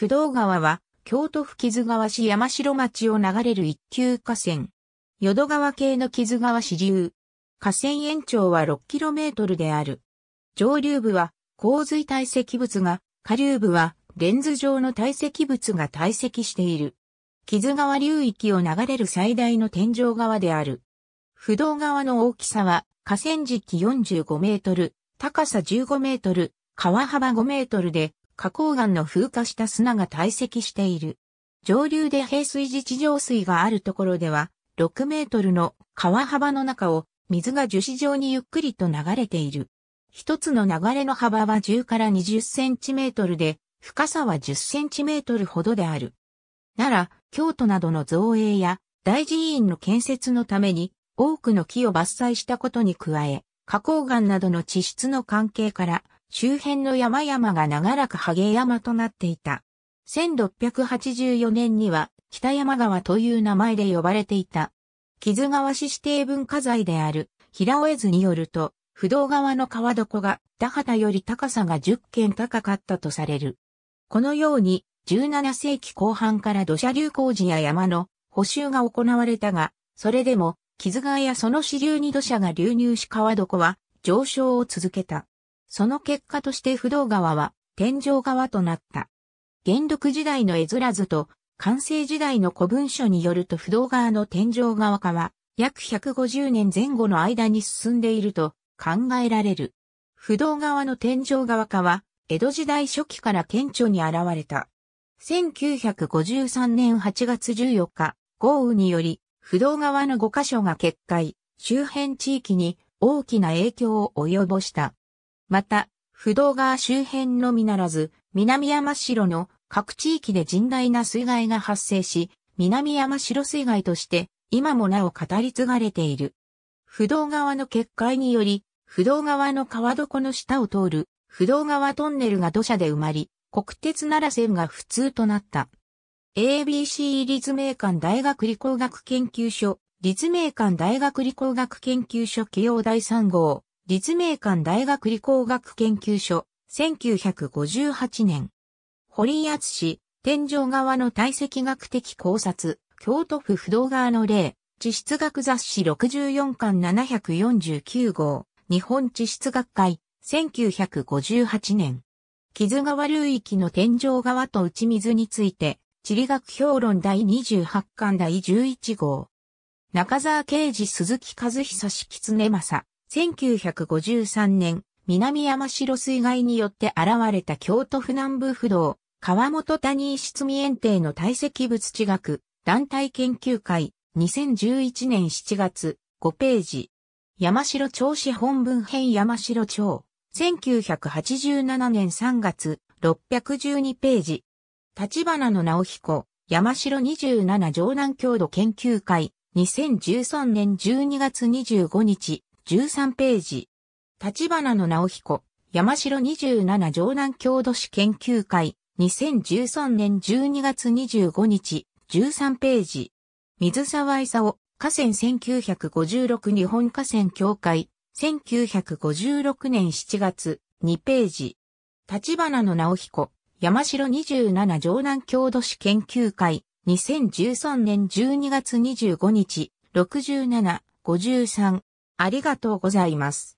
不動川は、京都府木津川市山城町を流れる一級河川。淀川系の木津川支流。河川延長は 6km である。上流部は洪水堆積物が、下流部はレンズ状の堆積物が堆積している。木津川流域を流れる最大の天井川である。不動川の大きさは河川敷45メートル、高さ15メートル、川幅5メートルで花崗岩の風化した砂が堆積している。上流で平水時地上水があるところでは、6メートルの川幅の中を水が樹脂状にゆっくりと流れている。一つの流れの幅は10から20センチメートルで、深さは10センチメートルほどである。奈良、京都などの造営や大寺院の建設のために多くの木を伐採したことに加え、花崗岩などの地質の関係から周辺の山々が長らく萩山となっていた。1684年には北山川という名前で呼ばれていた。木津川市指定文化財である平尾絵図によると、不動川の川床が田畑より高さが10軒高かったとされる。このように17世紀後半から土砂流工事や山の補修が行われたが、それでも木津川やその支流に土砂が流入し川床は上昇を続けた。その結果として不動川は天井川となった。元禄時代の絵ら図と、完成時代の古文書によると不動川の天井川化は、約150年前後の間に進んでいると考えられる。不動川の天井川化は、江戸時代初期から顕著に現れた。1953年8月14日、豪雨により、不動川の5カ所が決壊、周辺地域に大きな影響を及ぼした。また、不動川周辺のみならず、南山城の各地域で甚大な水害が発生し、南山城水害として、今もなお語り継がれている。不動川の決壊により、不動川の川床の下を通る、不動川トンネルが土砂で埋まり、国鉄奈良線が不通となった。ABC 立命館大学理工学研究所、立命館大学理工学研究所慶応第3号。立命館大学理工学研究所、1958年。堀井厚氏、天井側の体積学的考察、京都府不動側の例、地質学雑誌64巻749号、日本地質学会、1958年。木津川流域の天井側と内水について、地理学評論第28巻第11号。中沢啓治鈴木和久ね常正。1953年、南山城水害によって現れた京都府南部不動、川本谷石積園庭の堆積物地学、団体研究会、2011年7月、5ページ。山城町市本文編山城町、1987年3月、612ページ。立花の直彦、山城27城南郷土研究会、2013年12月25日、13ページ。立花の直彦、山城27城南郷土史研究会、2013年12月25日、13ページ。水沢勲、河川1956日本河川協会、1956年7月、2ページ。立花の直彦、山城27城南郷土史研究会、2013年12月25日、67、53、ありがとうございます。